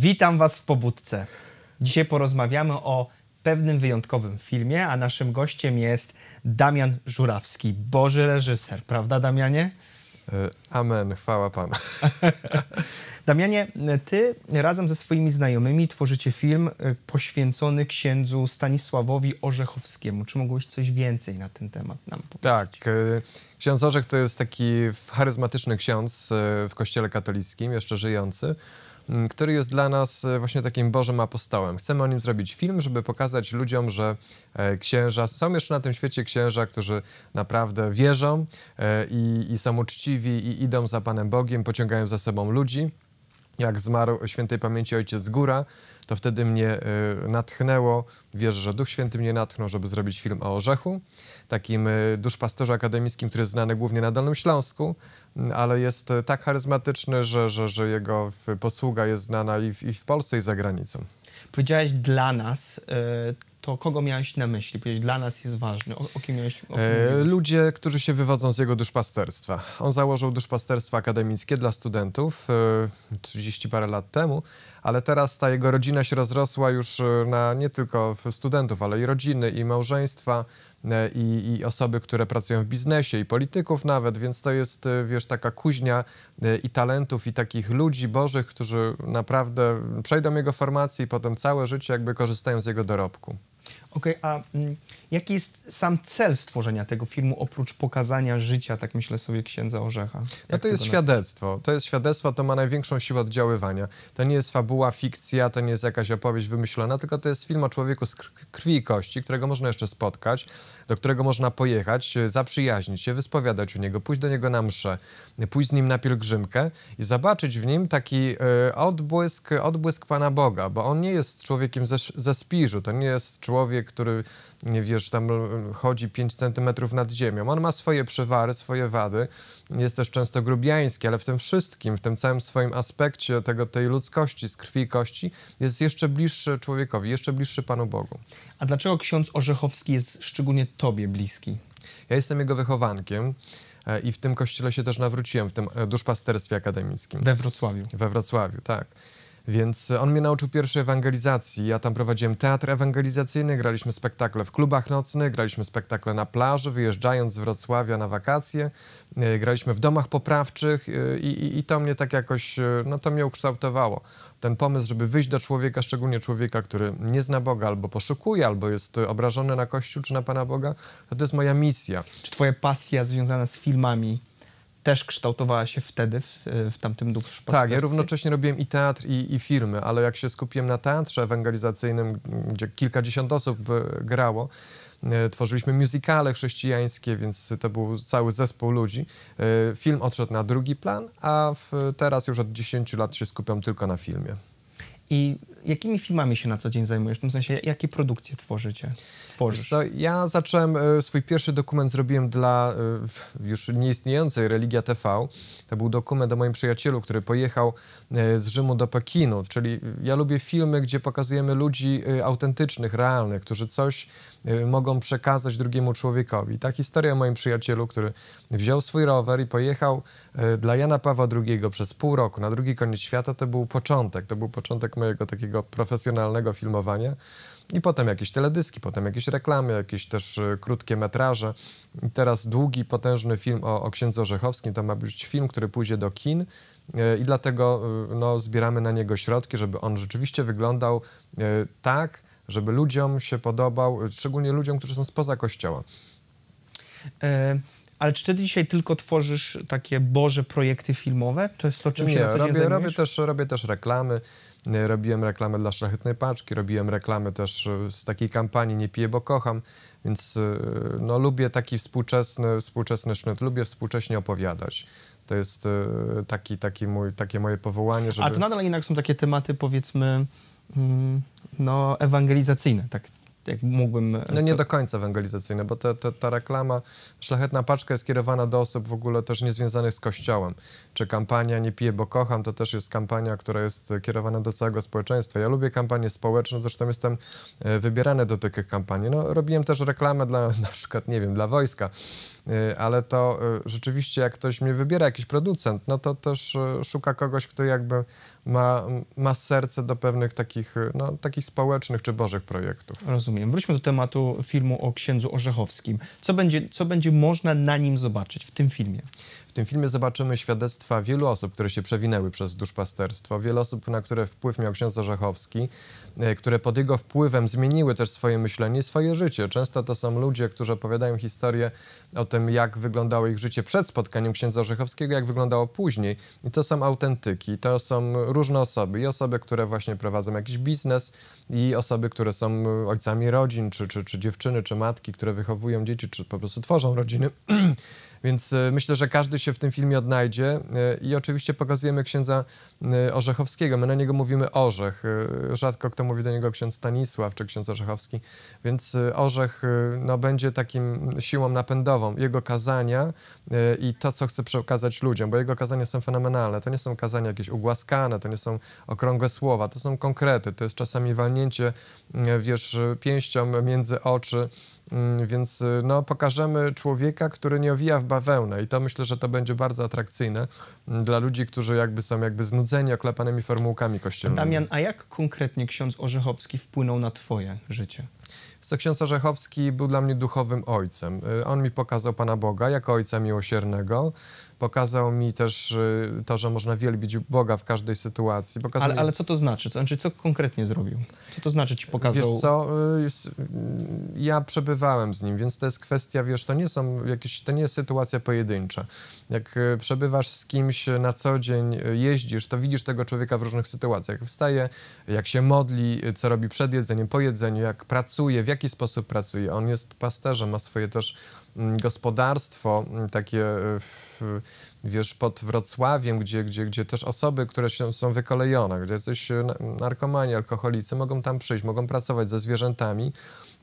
Witam Was w pobudce. Dzisiaj porozmawiamy o pewnym wyjątkowym filmie, a naszym gościem jest Damian Żurawski, boży reżyser, prawda Damianie? E, amen, chwała pana. Damianie, ty razem ze swoimi znajomymi tworzycie film e, poświęcony księdzu Stanisławowi Orzechowskiemu. Czy mogłeś coś więcej na ten temat nam powiedzieć? Tak. E, ksiądz Orzech to jest taki charyzmatyczny ksiądz w kościele katolickim, jeszcze żyjący Mm, który jest dla nas e, właśnie takim Bożym apostołem. Chcemy o nim zrobić film, żeby pokazać ludziom, że e, księża, są jeszcze na tym świecie księża, którzy naprawdę wierzą e, i, i są uczciwi i idą za Panem Bogiem, pociągają za sobą ludzi jak zmarł świętej pamięci ojciec Góra, to wtedy mnie y, natchnęło, wierzę, że Duch Święty mnie natchnął, żeby zrobić film o Orzechu, takim y, duszpasterze akademickim, który jest znany głównie na Dolnym Śląsku, mm, ale jest y, tak charyzmatyczny, że, że, że jego y, posługa jest znana i w, i w Polsce, i za granicą. Powiedziałeś dla nas, to kogo miałeś na myśli? Powiedz, dla nas jest ważny. O, o kim miałeś? O kim e, ludzie, którzy się wywodzą z jego duszpasterstwa. On założył duszpasterstwa akademickie dla studentów e, 30 parę lat temu, ale teraz ta jego rodzina się rozrosła już e, na nie tylko studentów, ale i rodziny, i małżeństwa. E, i, i, osoby, które pracują w biznesie i polityków nawet, więc to jest, e, wiesz, taka kuźnia e, i talentów i takich ludzi bożych, którzy naprawdę przejdą jego formację i potem całe życie jakby korzystają z jego dorobku. Okej, okay, a mm, jaki jest sam cel stworzenia tego filmu, oprócz pokazania życia, tak myślę sobie, księdza Orzecha? No to jest świadectwo. To jest świadectwo, to ma największą siłę oddziaływania. To nie jest fabuła, fikcja, to nie jest jakaś opowieść wymyślona, tylko to jest film o człowieku z krwi i kości, którego można jeszcze spotkać, do którego można pojechać, y, zaprzyjaźnić się, wyspowiadać u niego, pójść do niego na mszę, pójść z nim na pielgrzymkę i zobaczyć w nim taki y, odbłysk, odbłysk Pana Boga, bo on nie jest człowiekiem ze, ze spiżu, to nie jest człowiek, który, wiesz, tam y, chodzi 5 centymetrów nad ziemią. On ma swoje przywary, swoje wady, jest też często grubiański, ale w tym wszystkim, w tym całym swoim aspekcie tego, tej ludzkości z krwi i kości jest jeszcze bliższy człowiekowi, jeszcze bliższy Panu Bogu. A dlaczego ksiądz Orzechowski jest szczególnie Tobie bliski? Ja jestem jego wychowankiem e, i w tym kościele się też nawróciłem, w tym e, duszpasterstwie akademickim. We Wrocławiu. We Wrocławiu, tak. Więc e, on mnie nauczył pierwszej ewangelizacji. Ja tam prowadziłem teatr ewangelizacyjny, graliśmy spektakle w klubach nocnych, graliśmy spektakle na plaży, wyjeżdżając z Wrocławia na wakacje, e, graliśmy w domach poprawczych e, i, i, i to mnie tak jakoś, no to mnie ukształtowało. Ten pomysł, żeby wyjść do człowieka, szczególnie człowieka, który nie zna Boga, albo poszukuje, albo jest obrażony na Kościół czy na Pana Boga, to, to jest moja misja. Czy twoja pasja związana z filmami też kształtowała się wtedy w, w tamtym duszpasterstwie. Tak, ja równocześnie robiłem i teatr, i, i firmy, ale jak się skupiłem na teatrze ewangelizacyjnym, gdzie kilkadziesiąt osób e, grało, e, tworzyliśmy muzykale chrześcijańskie, więc to był cały zespół ludzi. E, film odszedł na drugi plan, a w, teraz już od 10 lat się skupiam tylko na filmie. I jakimi filmami się na co dzień zajmujesz? W tym sensie, jakie produkcje tworzycie? Tworzysz? ja zacząłem, e, swój pierwszy dokument zrobiłem dla e, już nieistniejącej Religia TV. To był dokument o moim przyjacielu, który pojechał e, z Rzymu do Pekinu. Czyli ja lubię filmy, gdzie pokazujemy ludzi autentycznych, realnych, którzy coś mogą przekazać drugiemu człowiekowi. Ta historia o moim przyjacielu, który wziął swój rower i pojechał dla Jana Pawła II przez pół roku na drugi koniec świata, to był początek. To był początek mojego takiego takiego profesjonalnego filmowania. I potem jakieś teledyski, potem jakieś reklamy, jakieś też e, krótkie metraże. I teraz długi, potężny film o, o księdzu Orzechowskim to ma być film, który pójdzie do kin e, i dlatego e, no, zbieramy na niego środki, żeby on rzeczywiście wyglądał tak, żeby ludziom się podobał, szczególnie ludziom, którzy są spoza kościoła. E, ale czy ty dzisiaj tylko tworzysz takie Boże projekty filmowe? Czy jest to czymś, Nie, robię, robię, też, robię też reklamy. E, robiłem reklamę dla Szlachetnej Paczki, robiłem reklamę też e, z takiej kampanii Nie piję, bo kocham, więc e, no, lubię taki współczesny, współczesny sznyt, lubię współcześnie opowiadać. To jest taki, taki mój, takie moje powołanie, żeby... A to nadal jednak są takie tematy, powiedzmy, mm, no, ewangelizacyjne, tak jak mógłbym... E, no nie do końca ewangelizacyjne, bo ta, ta, ta reklama, szlachetna paczka jest kierowana do osób w ogóle też niezwiązanych z Kościołem. Czy kampania Nie piję, bo kocham, to też jest kampania, która jest kierowana do całego społeczeństwa. Ja lubię kampanie społeczne, zresztą jestem e, wybierany do takich kampanii. No robiłem też reklamę dla na przykład, nie wiem, dla wojska Y, ale to y, rzeczywiście jak ktoś mnie wybiera, jakiś producent, no to też y, szuka kogoś, kto jakby ma, ma serce do pewnych takich, no, takich społecznych czy bożych projektów. Rozumiem. Wróćmy do tematu filmu o księdzu Orzechowskim. Co będzie, co będzie można na nim zobaczyć w tym filmie? W tym filmie zobaczymy świadectwa wielu osób, które się przewinęły przez duszpasterstwo, wiele osób, na które wpływ miał ksiądz Orzechowski, które pod jego wpływem zmieniły też swoje myślenie, swoje życie. Często to są ludzie, którzy opowiadają historię o tym, jak wyglądało ich życie przed spotkaniem księdza Orzechowskiego, jak wyglądało później. I to są autentyki, to są różne osoby. I osoby, które właśnie prowadzą jakiś biznes i osoby, które są ojcami rodzin, czy, czy, czy dziewczyny, czy matki, które wychowują dzieci, czy po prostu tworzą rodziny. Więc e, myślę, że każdy się w tym filmie odnajdzie e, i oczywiście pokazujemy księdza e, Orzechowskiego. My na niego mówimy Orzech. Rzadko kto mówi do niego ksiądz Stanisław czy ksiądz Orzechowski. Więc Orzech no, będzie takim siłą napędową jego kazania e, i to, co chce przekazać ludziom, bo jego kazania są fenomenalne. To nie są kazania jakieś ugłaskane, to nie są okrągłe słowa, to są konkrety, to jest czasami walnięcie, wiesz, pięścią między oczy, więc e, no, pokażemy człowieka, który nie owija w bawełnę i to myślę, że to będzie bardzo atrakcyjne dla ludzi, którzy jakby są jakby znudzeni oklepanymi formułkami kościelnymi. Damian, a jak konkretnie ksiądz Orzechowski wpłynął na twoje życie? co ksiądz Orzechowski był dla mnie duchowym ojcem. Y, on mi pokazał Pana Boga jako ojca miłosiernego, Pokazał mi też y, to, że można wielbić Boga w każdej sytuacji. ale, ale co to znaczy? Co, znaczy? Co konkretnie zrobił? Co to znaczy ci pokazał? Wiesz co, y, y, ja przebywałem z nim, więc to jest kwestia, wiesz, to nie są jakieś, to nie jest sytuacja pojedyncza. Jak przebywasz z kimś na co dzień, jeździsz, to widzisz tego człowieka w różnych sytuacjach. Jak wstaje, jak się modli, co robi przed jedzeniem, po jedzeniu, jak pracuje, w jaki sposób pracuje. On jest pasterzem, ma swoje też Mm, gospodarstwo mm, takie e, w, wiesz, pod Wrocławiem, gdzie, gdzie, gdzie też osoby, które się, są wykolejone, gdzie coś e, narkomani, alkoholicy mogą tam przyjść, mogą pracować ze zwierzętami.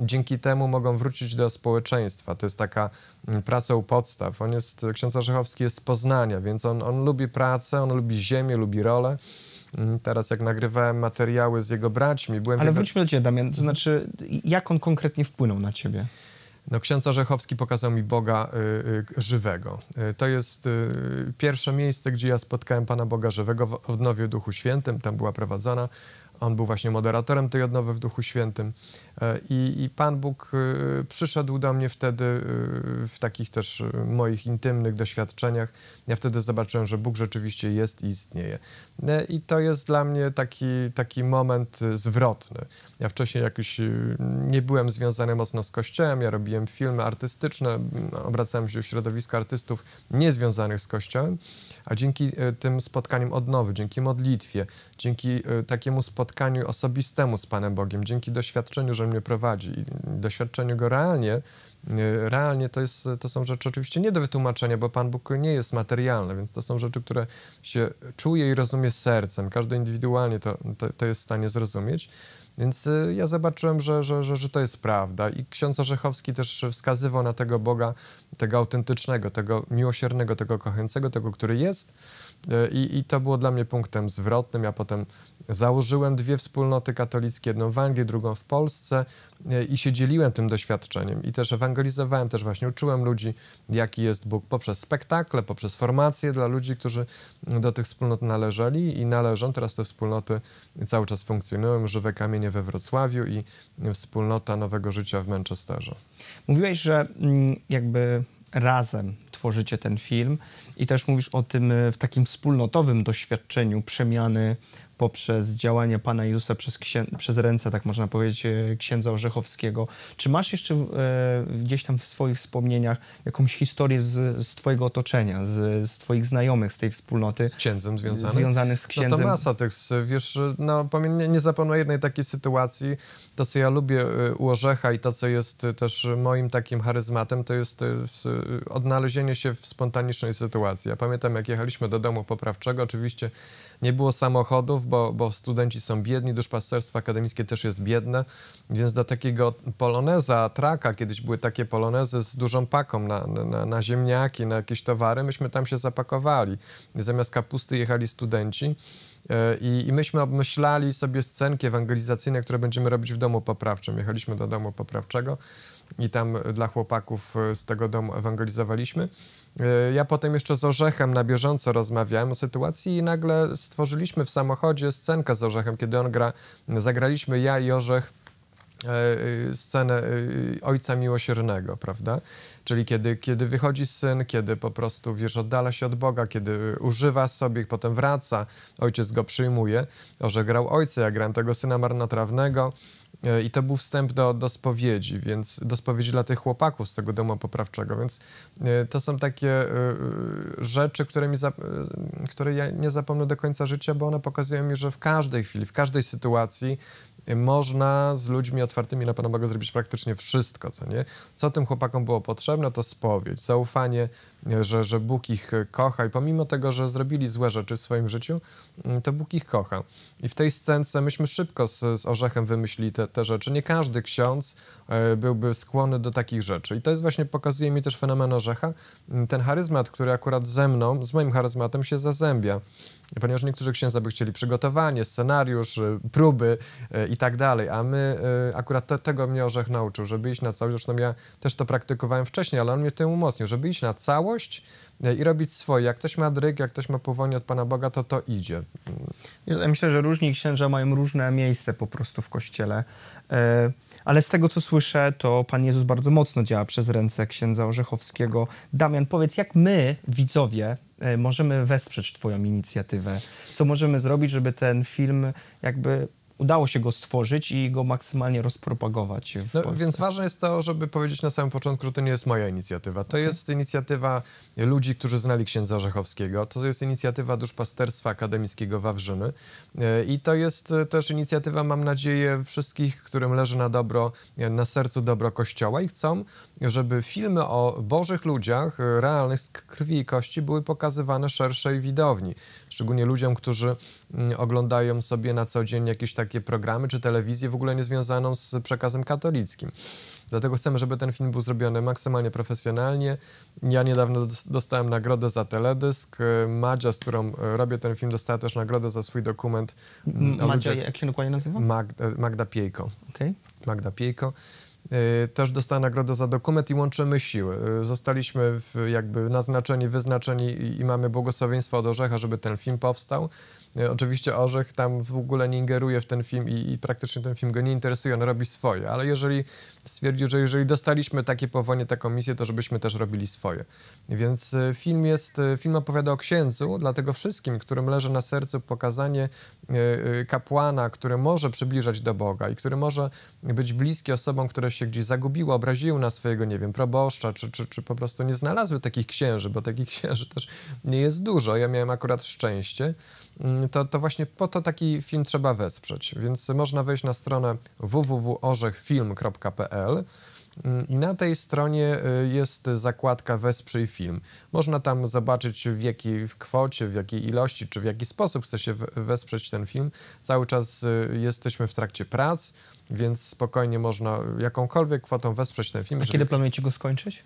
Dzięki temu mogą wrócić do społeczeństwa. To jest taka mm, praca u podstaw. On jest, ksiądz Orzechowski jest z Poznania, więc on, on lubi pracę, on lubi ziemię, lubi rolę. Teraz jak nagrywałem materiały z jego braćmi, byłem... Ale wróćmy do ciebie, Damian. To znaczy, jak on konkretnie wpłynął na ciebie? No, ksiądz Orzechowski pokazał mi Boga y, y, żywego. Y, to jest y, pierwsze miejsce, gdzie ja spotkałem Pana Boga żywego w odnowie Duchu Świętym. Tam była prowadzona. On był właśnie moderatorem tej odnowy w Duchu Świętym. E, I, Pan Bóg y, przyszedł do mnie wtedy y, w takich też moich intymnych doświadczeniach. Ja wtedy zobaczyłem, że Bóg rzeczywiście jest i istnieje. E, I to jest dla mnie taki, taki moment e, zwrotny. Ja wcześniej jakoś e, nie byłem związany mocno z kościołem, ja robiłem filmy artystyczne, mm, obracałem się w środowiska artystów niezwiązanych z kościołem, a dzięki tym spotkaniom odnowy, dzięki modlitwie, dzięki takiemu spotkaniu osobistemu z Panem Bogiem, dzięki doświadczeniu, że mnie prowadzi i doświadczeniu go realnie, Y, realnie to, jest, to są rzeczy oczywiście nie do wytłumaczenia, bo Pan Bóg nie jest materialny, więc to są rzeczy, które się czuje i rozumie sercem. Każdy indywidualnie to, to, to jest w stanie zrozumieć. Więc y, ja zobaczyłem, że, że, że, że, to jest prawda. I ksiądz Orzechowski też wskazywał na tego Boga, tego autentycznego, tego miłosiernego, tego kochającego, tego, który jest. Y, I, I to było dla mnie punktem zwrotnym. Ja potem założyłem dwie wspólnoty katolickie, jedną w Anglii, drugą w Polsce. E, i się dzieliłem tym doświadczeniem i też ewangelizowałem, też właśnie uczyłem ludzi, jaki jest Bóg poprzez spektakle, poprzez formacje dla ludzi, którzy do tych wspólnot należeli i należą. Teraz te wspólnoty cały czas funkcjonują, Żywe Kamienie we Wrocławiu i wspólnota Nowego Życia w Manchesterze. Mówiłeś, że mm, jakby razem tworzycie ten film i też mówisz o tym e, w takim wspólnotowym doświadczeniu przemiany poprzez działanie Pana Jezusa przez, przez ręce, tak można powiedzieć, e, księdza Orzechowskiego. Czy masz jeszcze e, gdzieś tam w swoich wspomnieniach jakąś historię z, z Twojego otoczenia, z, z Twoich znajomych z tej wspólnoty? Z księdzem związanych? związany z księdzem. No to masa tych, wiesz, e, no nie, nie zapomnę jednej takiej sytuacji. To, co ja lubię e, u Orzecha i to, co jest też moim takim charyzmatem, to jest odnalezienie się w spontanicznej sytuacji. Ja pamiętam, jak jechaliśmy do domu poprawczego, oczywiście nie było samochodów, bo, bo studenci są biedni, duszpasterstwo akademickie też jest biedne, więc do takiego poloneza, traka, kiedyś były takie polonezy z dużą paką na, na, na ziemniaki, na jakieś towary, myśmy tam się zapakowali. Zamiast kapusty jechali studenci. E, I, I, myśmy obmyślali sobie scenki ewangelizacyjne, które będziemy robić w domu poprawczym. Jechaliśmy do domu poprawczego i tam dla chłopaków e, z tego domu ewangelizowaliśmy. E, ja potem jeszcze z Orzechem na bieżąco rozmawiałem o sytuacji i nagle stworzyliśmy w samochodzie scenkę z Orzechem, kiedy on gra, zagraliśmy ja i Orzech e, e, scenę Ojca Miłosiernego, prawda? Czyli kiedy, kiedy wychodzi syn, kiedy po prostu, wiesz, oddala się od Boga, kiedy używa sobie, potem wraca, ojciec go przyjmuje. Orzech grał ojca, ja grałem tego syna marnotrawnego. I to był wstęp do, do spowiedzi, więc do spowiedzi dla tych chłopaków z tego domu poprawczego. Więc e, to są takie e, e, rzeczy, które, mi za, które ja nie zapomnę do końca życia, bo one pokazują mi, że w każdej chwili, w każdej sytuacji Y, można z ludźmi otwartymi na Pana Boga zrobić praktycznie wszystko, co nie? Co tym chłopakom było potrzebne, to spowiedź, zaufanie, y, że, że Bóg ich y, kocha i pomimo tego, że zrobili złe rzeczy w swoim życiu, mm, to Bóg ich kocha. I w tej scence myśmy szybko z, z Orzechem wymyślili te, te rzeczy. Nie każdy ksiądz byłby skłonny do takich rzeczy. I to jest właśnie, pokazuje mi też fenomen Orzecha, mm, ten charyzmat, który akurat ze mną, z moim charyzmatem się zazębia ponieważ niektórzy księża by chcieli przygotowanie, scenariusz, y, próby y, i tak dalej, a my y, akurat te, tego mnie Orzech nauczył, żeby iść na całość, zresztą ja też to praktykowałem wcześniej, ale on mnie w tym umocnił, żeby iść na całość i robić swoje. Jak ktoś ma dryg, jak ktoś ma powolnie od Pana Boga, to to idzie. Mm. Ja myślę, że różni księża mają różne miejsce po prostu w Kościele, ale z tego, co słyszę, to Pan Jezus bardzo mocno działa przez ręce księdza Orzechowskiego. Damian, powiedz, jak my, widzowie, E, możemy wesprzeć Twoją inicjatywę? Co możemy zrobić, żeby ten film jakby udało się go stworzyć i go maksymalnie rozpropagować. no, więc ważne jest to, żeby powiedzieć na samym początku, że to nie jest moja inicjatywa. To okay. Mhm. jest inicjatywa ludzi, którzy znali księdza Rzechowskiego. To jest inicjatywa Duszpasterstwa Akademickiego Wawrzyny. E, I to jest e, też inicjatywa, mam nadzieję, wszystkich, którym leży na dobro, e, na sercu dobro Kościoła i chcą, żeby filmy o bożych ludziach, realnych z krwi i kości, były pokazywane szerszej widowni. Szczególnie ludziom, którzy mm, oglądają sobie na co dzień jakieś takie takie programy czy telewizję w ogóle niezwiązaną z przekazem katolickim. Dlatego chcemy, żeby ten film był zrobiony maksymalnie profesjonalnie. Ja niedawno dostałem nagrodę za teledysk. Madzia, z którą e, robię ten film, dostała też nagrodę za swój dokument. Mm, Madzia, jak się dokładnie nazywa? Magda, e, Magda Piejko. Okay. Magda Piejko e, też dostała nagrodę za dokument i łączymy siły. Zostaliśmy jakby naznaczeni, wyznaczeni i mamy błogosławieństwo od orzecha, żeby ten film powstał. E, oczywiście Orzech tam w ogóle nie ingeruje w ten film i, i, praktycznie ten film go nie interesuje, on robi swoje, ale jeżeli stwierdził, że jeżeli dostaliśmy takie powołanie, taką misję, to żebyśmy też robili swoje. Więc e, film jest, e, film opowiada o księdzu, dlatego wszystkim, którym leży na sercu pokazanie kapłana, który może przybliżać do Boga i który może być bliski osobom, które się gdzieś zagubiły, obraziły na swojego, nie wiem, proboszcza, czy, czy, czy po prostu nie znalazły takich księży, bo takich księży też nie jest dużo. Ja miałem akurat szczęście, Mm, to, to właśnie po to taki film trzeba wesprzeć. Więc można wejść na stronę www.orzechfilm.pl mm, i na tej stronie y, jest zakładka Wesprzyj film. Można tam zobaczyć w jakiej kwocie, w jakiej ilości, czy w jaki sposób chce się wesprzeć ten film. Cały czas y, jesteśmy w trakcie prac, więc spokojnie można jakąkolwiek kwotą wesprzeć ten film. A żeby... kiedy planujecie go skończyć?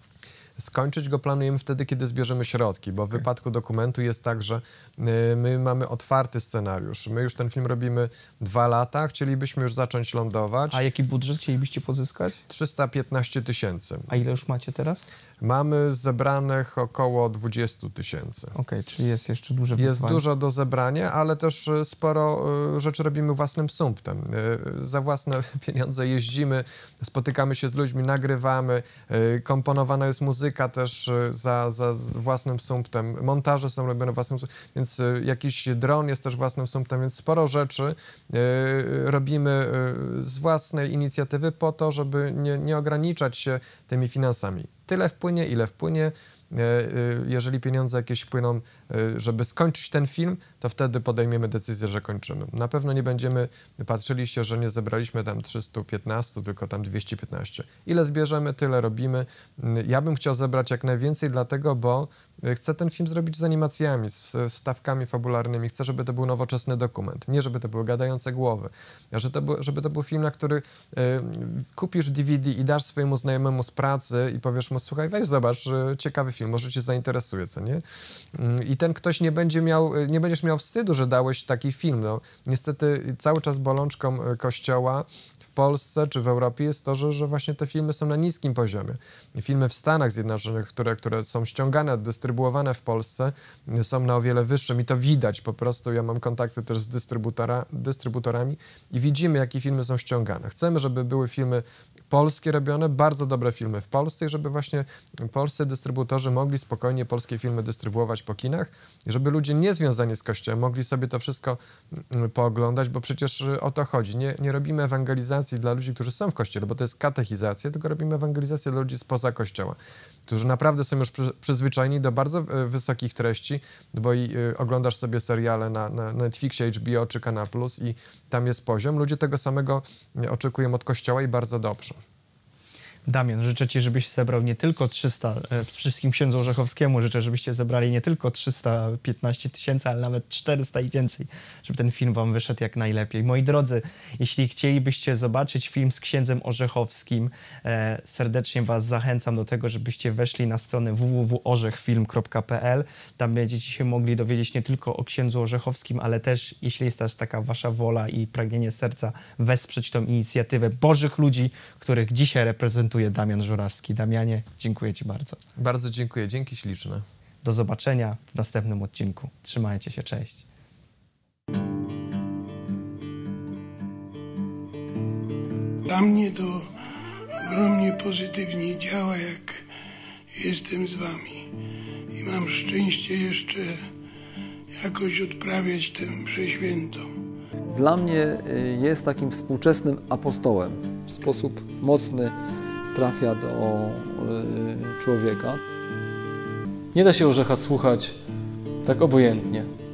Skończyć go planujemy wtedy, kiedy zbierzemy środki, bo w wypadku dokumentu jest tak, że y, my mamy otwarty scenariusz. My już ten film robimy dwa lata, chcielibyśmy już zacząć lądować. A jaki budżet chcielibyście pozyskać? 315 tysięcy. A ile już macie teraz? Mamy zebranych około 20 tysięcy. Okej, okay, czyli jest jeszcze dużo. wyzwanie. Jest dużo do zebrania, ale też e, sporo e, rzeczy robimy własnym sumptem. E, za własne pieniądze jeździmy, spotykamy się z ludźmi, nagrywamy, komponowana jest muzyka też za, za własnym sumptem, montaże są robione własnym sumptem, więc jakiś dron jest też własnym sumptem, więc sporo rzeczy robimy z własnej inicjatywy po to, żeby nie, nie ograniczać się tymi finansami tyle wpłynie, ile wpłynie. E, e, jeżeli pieniądze jakieś wpłyną, e, żeby skończyć ten film, to wtedy podejmiemy decyzję, że kończymy. Na pewno nie będziemy patrzyli się, że nie zebraliśmy tam 315, tylko tam 215. Ile zbierzemy, tyle robimy. Mm, ja bym chciał zebrać jak najwięcej, dlatego, bo Y, chcę ten film zrobić z animacjami, z stawkami fabularnymi. Chcę, żeby to był nowoczesny dokument. Nie, żeby to były gadające głowy. Że to żeby to był film, na który y, kupisz DVD i dasz swojemu znajomemu z pracy i powiesz mu, słuchaj, weź zobacz, ciekawy film, może cię zainteresuje, co nie? Mm, I ten ktoś nie będzie miał, y, nie będziesz miał wstydu, że dałeś taki film. No, niestety y, cały czas bolączką kościoła w Polsce czy w Europie jest to, że, że właśnie te filmy są na niskim poziomie. Filmy w Stanach Zjednoczonych, które, które są ściągane od dystrybucji, dystrybuowane w Polsce są na o wiele wyższym i to widać po prostu. Ja mam kontakty też z dystrybutora, dystrybutorami i widzimy, jakie filmy są ściągane. Chcemy, żeby były filmy polskie robione, bardzo dobre filmy w Polsce i żeby właśnie polscy dystrybutorzy mogli spokojnie polskie filmy dystrybuować po kinach i żeby ludzie niezwiązani z Kościołem mogli sobie to wszystko mm, pooglądać, bo przecież y, o to chodzi. Nie, nie robimy ewangelizacji dla ludzi, którzy są w Kościele, bo to jest katechizacja, tylko robimy ewangelizację dla ludzi spoza Kościoła, którzy naprawdę są już przyzwyczajeni do bardzo e, wysokich treści, bo i e, oglądasz sobie seriale na, na Netflixie, HBO czy Canal Plus i tam jest poziom. Ludzie tego samego e, oczekują od kościoła i bardzo dobrze. Damian, życzę Ci, żebyś zebrał nie tylko 300, e, wszystkim księdzu Orzechowskiemu życzę, żebyście zebrali nie tylko 315 tysięcy, ale nawet 400 i więcej, żeby ten film Wam wyszedł jak najlepiej. Moi drodzy, jeśli chcielibyście zobaczyć film z księdzem Orzechowskim, e, serdecznie Was zachęcam do tego, żebyście weszli na stronę www.orzechfilm.pl. Tam będziecie się mogli dowiedzieć nie tylko o księdzu Orzechowskim, ale też, jeśli jest też taka Wasza wola i pragnienie serca, wesprzeć tą inicjatywę Bożych ludzi, których dzisiaj reprezentujemy komentuje Damian Żurawski. Damianie, dziękuję Ci bardzo. Bardzo dziękuję, dzięki śliczne. Do zobaczenia w następnym odcinku. Trzymajcie się, cześć. Dla mnie to ogromnie pozytywnie działa, jak jestem z Wami. I mam szczęście jeszcze jakoś odprawiać tę mszę Dla mnie y, jest takim współczesnym apostołem w sposób mocny trafia do e, człowieka. Nie da się orzecha słuchać tak obojętnie.